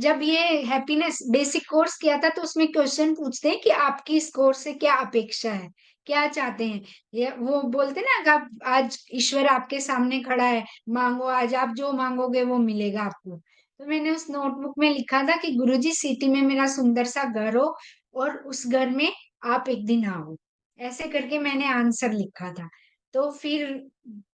जब ये happiness basic course किया था तो उसमें क्वेश्चन पूछते हैं कि आपकी इस कोर्स से क्या अपेक्षा है क्या चाहते हैं ये वो बोलते ना आप आज ईश्वर आपके सामने खड़ा है मांगो आज आप जो मांगोगे वो मिलेगा आपको तो मैंने उस नोटबुक में लिखा था कि गुरुजी सिटी में मेरा सुंदर सा घर हो और उस घर में आप एक दिन आओ ऐसे करके मैंने आंसर लिखा था तो फिर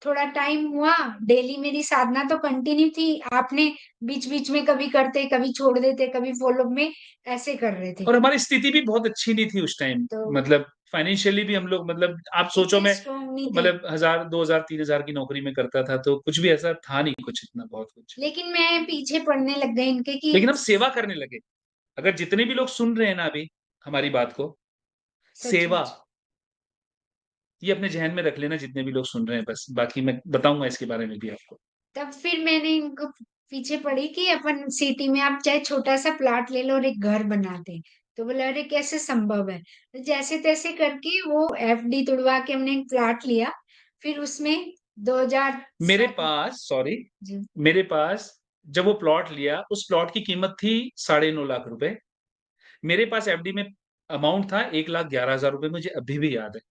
थोड़ा टाइम हुआ डेली मेरी साधना तो कंटिन्यू थी आपने बीच बीच में कभी करते कभी छोड़ देते कभी फॉलो में ऐसे कर रहे थे और हमारी स्थिति भी बहुत अच्छी नहीं थी उस टाइम तो, मतलब फाइनेंशियली भी हम लोग मतलब आप सोचो मैं मतलब हजार दो हजार तीन हजार की नौकरी में करता था तो कुछ भी ऐसा था नहीं कुछ इतना बहुत कुछ लेकिन मैं पीछे पड़ने लग गए इनके की लेकिन हम सेवा करने लगे अगर जितने भी लोग सुन रहे हैं ना अभी हमारी बात को सेवा ये अपने जहन में रख लेना जितने भी लोग सुन रहे हैं बस बाकी मैं बताऊंगा इसके बारे में भी आपको तब फिर मैंने इनको पीछे पड़ी कि अपन सिटी में आप चाहे छोटा सा प्लाट ले लो और एक घर बना दे तो बोला अरे कैसे संभव है तो जैसे तैसे करके वो डी तुड़वा के हमने एक प्लाट लिया फिर उसमें दो हजार मेरे पास सॉरी मेरे पास जब वो प्लॉट लिया उस प्लॉट की कीमत थी साढ़े नौ लाख रुपए मेरे पास एफडी में अमाउंट था एक लाख ग्यारह हजार रुपए मुझे अभी भी याद है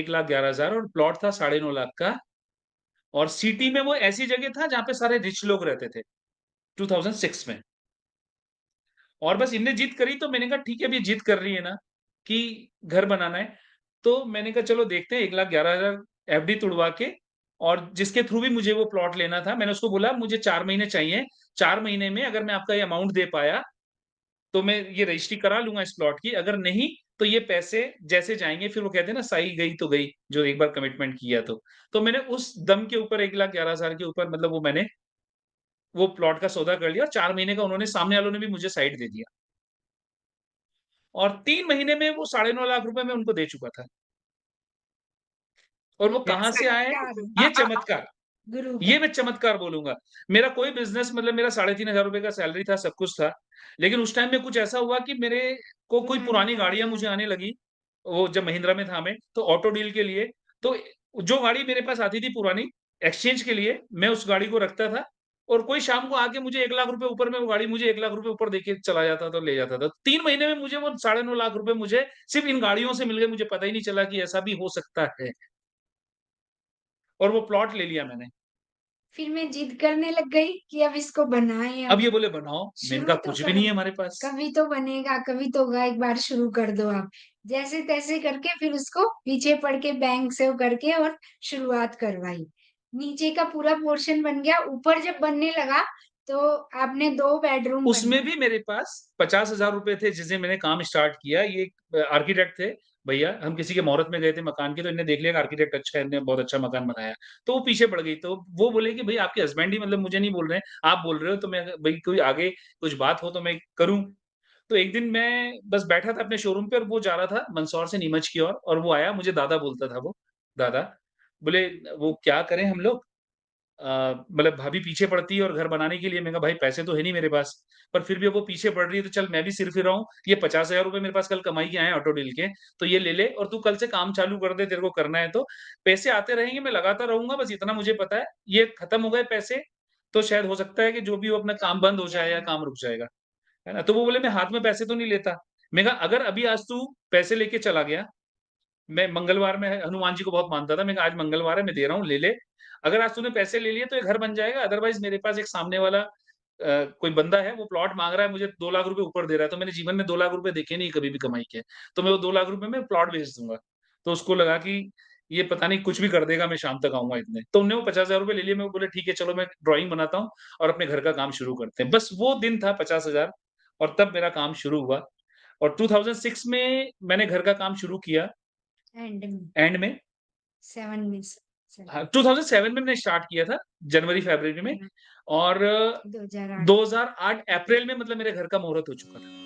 एक लाख ग्यारह हजार और प्लॉट था साढ़े नौ लाख का और सिटी में वो ऐसी जगह था जहां पे सारे रिच लोग रहते थे 2006 में और बस इनने जीत करी तो मैंने कहा ठीक है अभी जीत कर रही है ना कि घर बनाना है तो मैंने कहा चलो देखते हैं एक लाख ग्यारह हजार एफ तुड़वा के और जिसके थ्रू भी मुझे वो प्लॉट लेना था मैंने उसको बोला मुझे चार महीने चाहिए चार महीने में अगर मैं आपका ये अमाउंट दे पाया तो मैं ये रजिस्ट्री करा लूंगा इस प्लॉट की अगर नहीं तो ये पैसे जैसे जाएंगे फिर वो कहते हैं ना सही गई तो गई जो एक बार कमिटमेंट किया तो तो मैंने उस दम के ऊपर एक लाख ग्यारह हजार के ऊपर मतलब वो मैंने वो प्लॉट का सौदा कर लिया चार महीने का उन्होंने सामने वालों ने भी मुझे साइड दे दिया और तीन महीने में वो साढ़े नौ लाख रुपए में उनको दे चुका था और वो कहां से आए ये चमत्कार ये मैं चमत्कार बोलूंगा मेरा कोई बिजनेस मतलब मेरा साढ़े तीन हजार रुपए का सैलरी था सब कुछ था लेकिन उस टाइम में कुछ ऐसा हुआ कि मेरे को कोई हम्म। पुरानी गाड़ियां मुझे आने लगी वो जब महिंद्रा में था मैं तो ऑटो डील के लिए तो जो गाड़ी मेरे पास आती थी पुरानी एक्सचेंज के लिए मैं उस गाड़ी को रखता था और कोई शाम को आके मुझे एक लाख रुपए ऊपर में वो गाड़ी मुझे एक लाख रुपए ऊपर देके चला जाता था ले जाता था तो तीन महीने में मुझे वो साढ़े नौ लाख रुपए मुझे सिर्फ इन गाड़ियों से मिल गए मुझे पता ही नहीं चला कि ऐसा भी हो सकता है और वो प्लॉट ले लिया मैंने फिर मैं जिद करने लग गई कि अब इसको बनाए अब, ये बोले बनाओ मेरे का तो कुछ भी नहीं है हमारे पास कभी तो बनेगा कभी तो होगा एक बार शुरू कर दो आप जैसे तैसे करके फिर उसको पीछे पड़ के बैंक से करके और शुरुआत करवाई नीचे का पूरा पोर्शन बन गया ऊपर जब बनने लगा तो आपने दो बेडरूम उसमें भी मेरे पास पचास हजार रुपए थे जिसे मैंने काम स्टार्ट किया ये आर्किटेक्ट थे भैया हम किसी के मुहूर्त में गए थे मकान के तो इन्हें देख लिया आर्किटेक्ट अच्छा है इन्हें बहुत अच्छा मकान बनाया तो वो पीछे पड़ गई तो वो बोले कि भाई आपके हस्बैंड ही मतलब मुझे नहीं बोल रहे आप बोल रहे हो तो मैं भाई कोई आगे कुछ बात हो तो मैं करूँ तो एक दिन मैं बस बैठा था अपने शोरूम पे और वो जा रहा था मंदसौर से नीमच की ओर और, और वो आया मुझे दादा बोलता था वो दादा बोले वो क्या करें हम लोग मतलब भाभी पीछे पड़ती है और घर बनाने के लिए मैं भाई पैसे तो है नहीं मेरे पास पर फिर भी वो पीछे पड़ रही है तो चल मैं भी सिर फिर रहा हूँ ये पचास हजार रुपए मेरे पास कल कमाई के आए ऑटो डील के तो ये ले ले और तू कल से काम चालू कर दे तेरे को करना है तो पैसे आते रहेंगे मैं लगाता रहूंगा बस इतना मुझे पता है ये खत्म हो गए पैसे तो शायद हो सकता है कि जो भी वो अपना काम बंद हो जाए या काम रुक जाएगा है ना तो वो बोले मैं हाथ में पैसे तो नहीं लेता मैं कहा अगर अभी आज तू पैसे लेके चला गया मैं मंगलवार में हनुमान जी को बहुत मानता था मैं आज मंगलवार है मैं दे रहा हूँ ले ले अगर आज तूने पैसे ले लिए तो ये घर बन जाएगा अदरवाइज मेरे पास एक सामने वाला आ, कोई बंदा है वो प्लॉट मांग रहा है मुझे दो लाख रुपए ऊपर दे रहा है तो मैंने जीवन में दो लाख रुपए देखे नहीं कभी भी कमाई के तो मैं वो दो लाख रुपए में प्लॉट बेच दूंगा तो उसको लगा कि ये पता नहीं कुछ भी कर देगा मैं शाम तक आऊंगा इतने तो उन्होंने वो पचास हजार रुपए ले लिए मैं बोले ठीक है चलो मैं ड्रॉइंग बनाता हूँ और अपने घर का काम शुरू करते हैं बस वो दिन था पचास हजार और तब मेरा काम शुरू हुआ और 2006 में मैंने घर का काम शुरू किया एंड में में सेवन में हाँ, टू थाउजेंड सेवन में मैंने स्टार्ट किया था जनवरी फरवरी में हाँ। और 2008 2008 अप्रैल में मतलब मेरे घर का मुहूर्त हो चुका था